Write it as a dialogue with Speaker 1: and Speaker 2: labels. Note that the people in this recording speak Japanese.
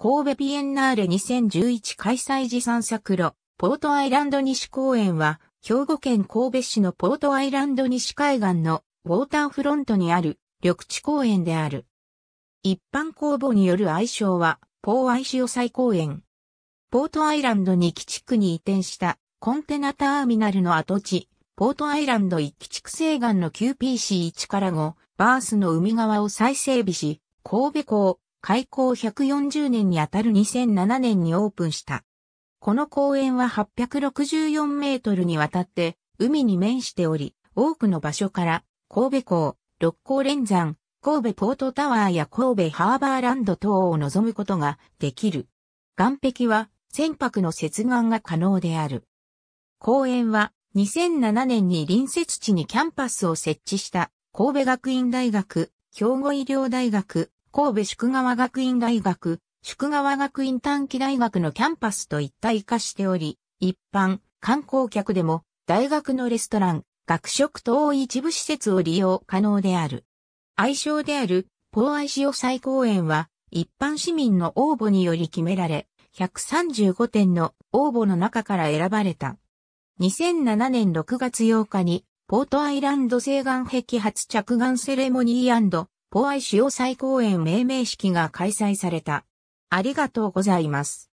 Speaker 1: 神戸ビエンナーレ2011開催時散策路、ポートアイランド西公園は、兵庫県神戸市のポートアイランド西海岸のウォーターフロントにある緑地公園である。一般公募による愛称は、ポーアイシオイ公園。ポートアイランド2基地区に移転したコンテナターミナルの跡地、ポートアイランド1基地区西岸の QPC1 から5、バースの海側を再整備し、神戸港、開校140年にあたる2007年にオープンした。この公園は864メートルにわたって海に面しており、多くの場所から神戸港、六甲連山、神戸ポートタワーや神戸ハーバーランド等を望むことができる。岸壁は船舶の接岸が可能である。公園は2007年に隣接地にキャンパスを設置した神戸学院大学、兵庫医療大学、神戸宿川学院大学、宿川学院短期大学のキャンパスと一体化しており、一般、観光客でも、大学のレストラン、学食等一部施設を利用可能である。愛称である、ポーアイシオ祭公園は、一般市民の応募により決められ、135点の応募の中から選ばれた。2007年6月8日に、ポートアイランド西岸壁初着岸セレモニーポアイ主要最高演命名式が開催された。ありがとうございます。